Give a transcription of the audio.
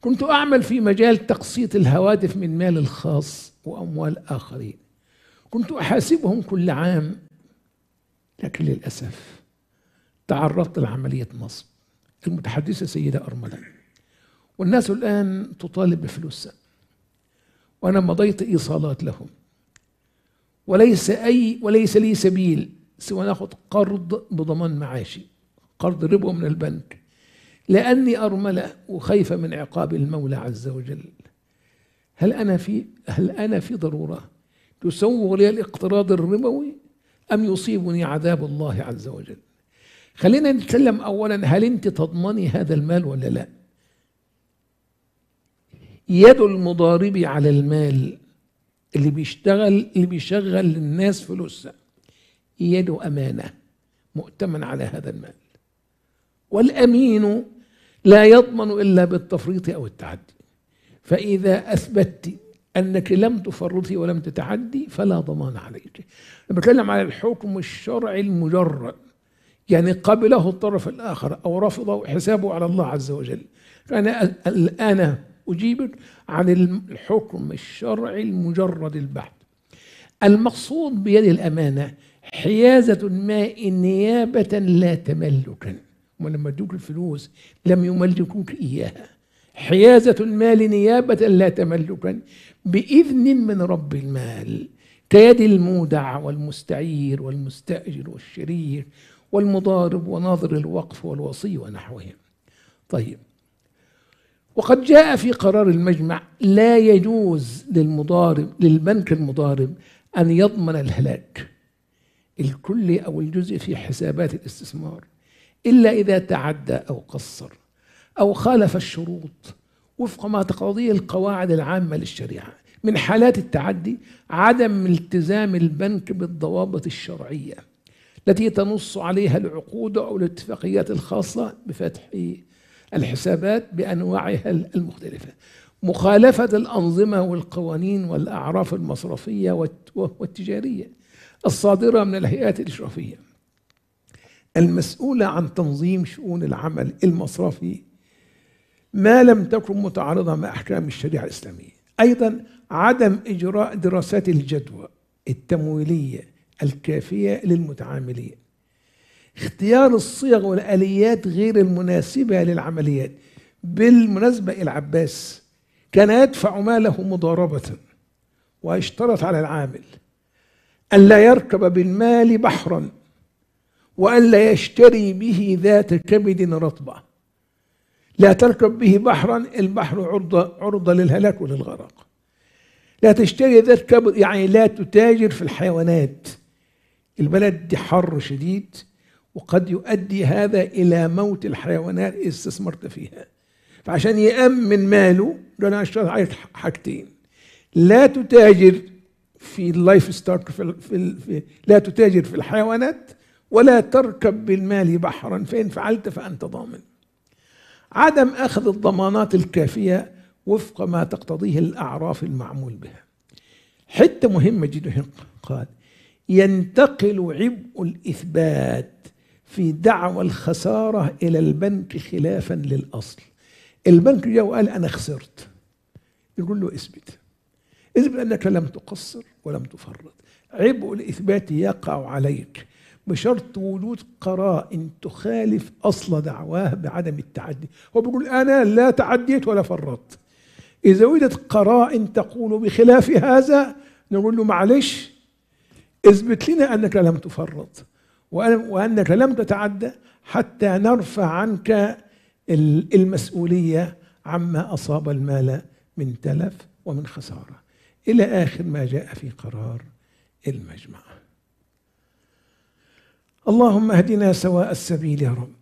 كنت أعمل في مجال تقسيط الهواتف من مال الخاص وأموال آخرين كنت أحاسبهم كل عام لكن للأسف تعرضت لعملية نصب المتحدثة سيدة أرملة والناس الآن تطالب بفلوسها وأنا مضيت إيصالات لهم وليس أي وليس لي سبيل سوى ناخذ قرض بضمان معاشي قرض ربو من البنك لأني أرملة وخايفة من عقاب المولى عز وجل هل أنا في هل أنا في ضرورة تسوغ لي الاقتراض الربوي أم يصيبني عذاب الله عز وجل خلينا نتكلم أولا هل أنت تضمني هذا المال ولا لا يد المضارب على المال اللي بيشتغل اللي بيشغل للناس فلوسها يده أمانة مؤتمن على هذا المال والأمين لا يضمن إلا بالتفريط أو التعدي فإذا أثبتت أنك لم تفرطي ولم تتعدي فلا ضمان عليك أنا بتكلم على الحكم الشرعي المجرد يعني قبله الطرف الآخر أو رفضه حسابه على الله عز وجل فأنا الآن أجيبك عن الحكم الشرعي المجرد البحث المقصود بيد الأمانة حيازة ما نيابة لا تملكا هم لما ادوك الفلوس لم يملكوك اياها حيازة المال نيابة لا تملكا بإذن من رب المال كيد المودع والمستعير والمستأجر والشريك والمضارب وناظر الوقف والوصي ونحوهم طيب وقد جاء في قرار المجمع لا يجوز للمضارب للبنك المضارب أن يضمن الهلاك الكلي أو الجزء في حسابات الاستثمار إلا إذا تعدى أو قصر أو خالف الشروط وفق ما تقتضيه القواعد العامة للشريعة من حالات التعدي عدم التزام البنك بالضوابط الشرعية التي تنص عليها العقود أو الاتفاقيات الخاصة بفتح الحسابات بأنواعها المختلفة مخالفة الأنظمة والقوانين والأعراف المصرفية والتجارية الصادرة من الهيئات الإشرافية المسؤولة عن تنظيم شؤون العمل المصرفي ما لم تكن متعارضة مع أحكام الشريعة الإسلامية أيضا عدم إجراء دراسات الجدوى التمويلية الكافية للمتعاملين اختيار الصيغ والآليات غير المناسبة للعمليات بالمناسبة العباس كان يدفع ماله مضاربة ويشترط على العامل أن لا يركب بالمال بحرا وألا يشتري به ذات كبد رطبة لا تركب به بحرا البحر عرضة, عرضة للهلاك وللغرق لا تشتري ذات كبد يعني لا تتاجر في الحيوانات البلد دي حر شديد وقد يؤدي هذا إلى موت الحيوانات إذا استثمرت فيها فعشان يأمن ماله قال أنا عليك حاجتين لا تتاجر في اللايف ستاك في, في, في لا تتاجر في الحيوانات ولا تركب بالمال بحرا فإن فعلت فأنت ضامن عدم أخذ الضمانات الكافية وفق ما تقتضيه الأعراف المعمول بها حتة مهمة جدا قال ينتقل عبء الإثبات في دعوى الخسارة إلى البنك خلافا للأصل البنك جاء وقال أنا خسرت يقول له اثبت اثبت أنك لم تقصر ولم تفرط عبء الإثبات يقع عليك بشرط وجود قرائن تخالف اصل دعواه بعدم التعدي هو بيقول انا لا تعديت ولا فرطت اذا وجدت قرائن تقول بخلاف هذا نقول له معلش اثبت لنا انك لم تفرط وانك لم تتعدى حتى نرفع عنك المسؤوليه عما اصاب المال من تلف ومن خساره الى اخر ما جاء في قرار المجمع اللهم اهدنا سواء السبيل يا رب